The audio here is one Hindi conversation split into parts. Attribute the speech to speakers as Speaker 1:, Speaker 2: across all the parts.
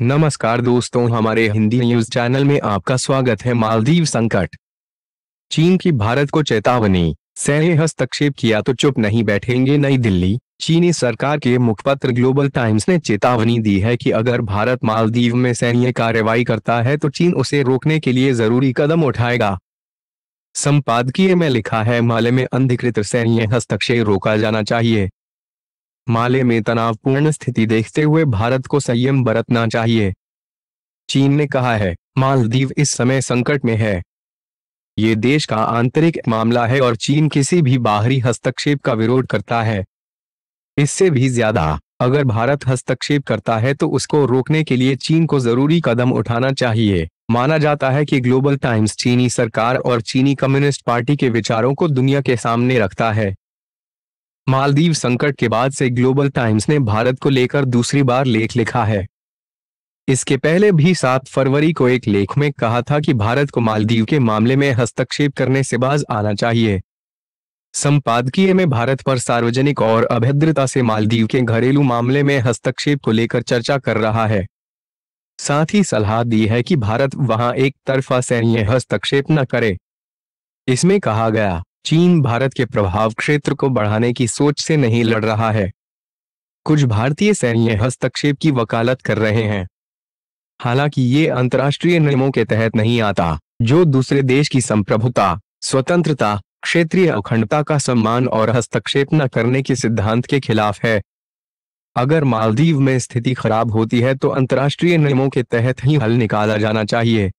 Speaker 1: नमस्कार दोस्तों हमारे हिंदी न्यूज चैनल में आपका स्वागत है मालदीव संकट चीन की भारत को चेतावनी सैन्य हस्तक्षेप किया तो चुप नहीं बैठेंगे नई दिल्ली चीनी सरकार के मुखपत्र ग्लोबल टाइम्स ने चेतावनी दी है कि अगर भारत मालदीव में सैन्य कार्रवाई करता है तो चीन उसे रोकने के लिए जरूरी कदम उठाएगा संपादकीय में लिखा है माले में अंधिकृत सैन्य हस्तक्षेप रोका जाना चाहिए माले में तनावपूर्ण स्थिति देखते हुए भारत को संयम बरतना चाहिए चीन ने कहा है मालदीव इस समय संकट में है ये देश का आंतरिक मामला है और चीन किसी भी बाहरी हस्तक्षेप का विरोध करता है इससे भी ज्यादा अगर भारत हस्तक्षेप करता है तो उसको रोकने के लिए चीन को जरूरी कदम उठाना चाहिए माना जाता है कि ग्लोबल टाइम्स चीनी सरकार और चीनी कम्युनिस्ट पार्टी के विचारों को दुनिया के सामने रखता है मालदीव संकट के बाद से ग्लोबल टाइम्स ने भारत को लेकर दूसरी बार लेख लिखा है इसके पहले भी सात फरवरी को एक लेख में कहा था कि भारत को मालदीव के मामले में हस्तक्षेप करने से बाज आना चाहिए संपादकीय में भारत पर सार्वजनिक और अभद्रता से मालदीव के घरेलू मामले में हस्तक्षेप को लेकर चर्चा कर रहा है साथ ही सलाह दी है कि भारत वहां एक तरफा सैन्य हस्तक्षेप न करे इसमें कहा गया चीन भारत के प्रभाव क्षेत्र को बढ़ाने की सोच से नहीं लड़ रहा है कुछ भारतीय सैन्य हस्तक्षेप की वकालत कर रहे हैं हालांकि ये अंतर्राष्ट्रीय नियमों के तहत नहीं आता जो दूसरे देश की संप्रभुता स्वतंत्रता क्षेत्रीय अखंडता का सम्मान और हस्तक्षेप न करने के सिद्धांत के खिलाफ है अगर मालदीव में स्थिति खराब होती है तो अंतर्राष्ट्रीय नियमों के तहत ही हल निकाला जाना चाहिए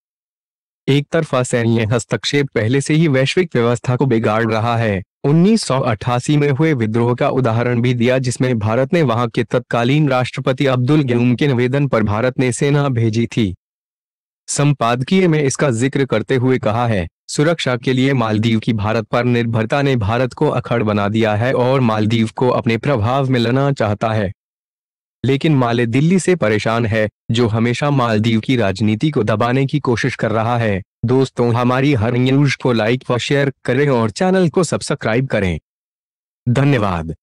Speaker 1: एक तरफा सैन्य हस्तक्षेप पहले से ही वैश्विक व्यवस्था को बिगाड़ रहा है 1988 में हुए विद्रोह का उदाहरण भी दिया जिसमें भारत ने वहां के तत्कालीन राष्ट्रपति अब्दुल गेम के निवेदन पर भारत ने सेना भेजी थी संपादकीय में इसका जिक्र करते हुए कहा है सुरक्षा के लिए मालदीव की भारत पर निर्भरता ने भारत को अखड़ बना दिया है और मालदीव को अपने प्रभाव में लाना चाहता है लेकिन माले दिल्ली से परेशान है जो हमेशा मालदीव की राजनीति को दबाने की कोशिश कर रहा है दोस्तों हमारी हर न्यूज को लाइक व शेयर करें और चैनल को सब्सक्राइब करें धन्यवाद